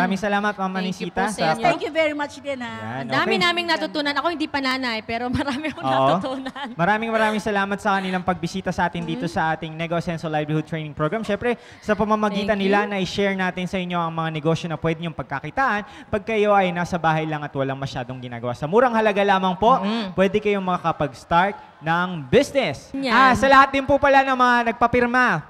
Maraming salamat, Ma'am Manisita. Thank you po sa Yes, thank you very much din ha. Ah. Yan, Ang dami naming natutunan. Ako hindi pa nanay, pero marami akong Oo. natutunan. Maraming maraming salamat sa kanilang pagbisita sa atin dito mm-hmm. sa ating Negosyo and Livelihood Training Program. Siyempre, sa pamamagitan Thank nila na i-share natin sa inyo ang mga negosyo na pwede niyong pagkakitaan pag kayo ay nasa bahay lang at walang masyadong ginagawa. Sa murang halaga lamang po, mm-hmm. pwede kayong makakapag-start ng business. Ah, sa lahat din po pala ng mga nagpapirma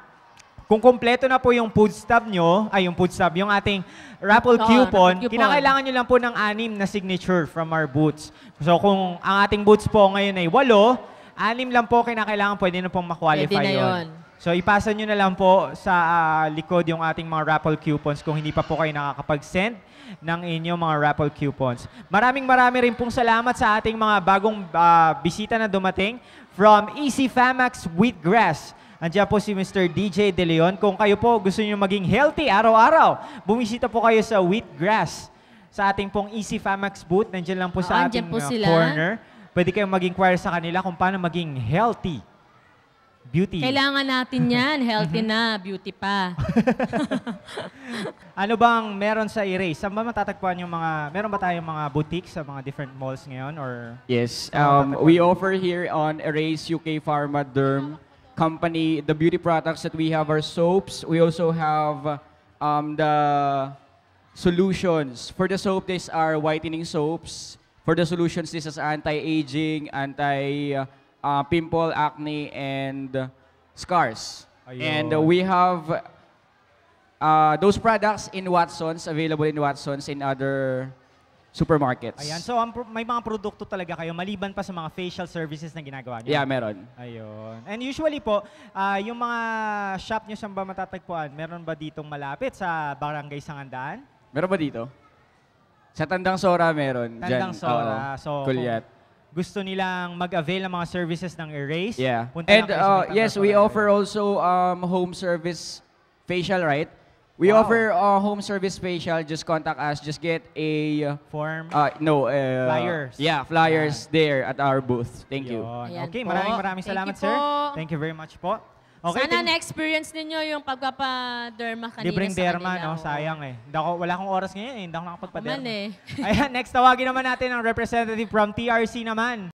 kung kompleto na po yung food stub nyo, ay yung food stub, yung ating raffle oh, coupon, kinakailangan nyo lang po ng anim na signature from our boots. So kung ang ating boots po ngayon ay walo, anim lang po kinakailangan, pwede na pong makwalify pwede na yun. So ipasa nyo na lang po sa uh, likod yung ating mga raffle coupons kung hindi pa po kayo nakakapag-send ng inyong mga raffle coupons. Maraming marami rin pong salamat sa ating mga bagong uh, bisita na dumating from Easy Famax Wheatgrass. Andiyan po si Mr. DJ De Leon. Kung kayo po gusto niyo maging healthy araw-araw, bumisita po kayo sa Wheatgrass sa ating pong Easy Famax booth. Nandiyan lang po ah, sa oh, ating po uh, sila. corner. Pwede kayong mag-inquire sa kanila kung paano maging healthy. Beauty. Kailangan natin yan. Healthy mhm. na, beauty pa. ano bang meron sa Erase? Saan ba matatagpuan yung mga, meron ba tayong mga boutiques sa mga different malls ngayon? Or, yes. Um, we offer here on Erase UK Pharma Derm company, the beauty products that we have are soaps. We also have um, the solutions. For the soap, these are whitening soaps. For the solutions, this is anti-aging, anti-pimple, uh, uh acne, and scars. And uh, we have uh, those products in Watson's, available in Watson's, in other supermarkets. Ayan. So, ang, may mga produkto talaga kayo maliban pa sa mga facial services na ginagawa niyo? Yeah, meron. Ayun. And usually po, uh, yung mga shop niyo saan ba matatagpuan? Meron ba ditong malapit sa Barangay Sangandaan? Meron ba dito? Sa Tandang Sora meron. Tandang Dyan. Sora. Oo. So, Kulyat. gusto nilang mag-avail ng mga services ng Erase. Yeah. Punta And lang kayo sa uh, yes, we offer also um, home service facial, right? We wow. offer uh, home service special. Just contact us. Just get a... Uh, Form? Uh, no. Uh, flyers. Yeah, flyers yeah. there at our booth. Thank Yun. you. okay, po. maraming maraming salamat, Thank sir. Po. Thank you very much po. Okay, Sana na-experience ninyo yung pagpapa-derma kanina Libreng sa derma, kanila. no? Sayang eh. Dako, wala akong oras ngayon eh. Hindi ako nakapagpa-derma. Aman eh. Ayan, next tawagin naman natin ang representative from TRC naman.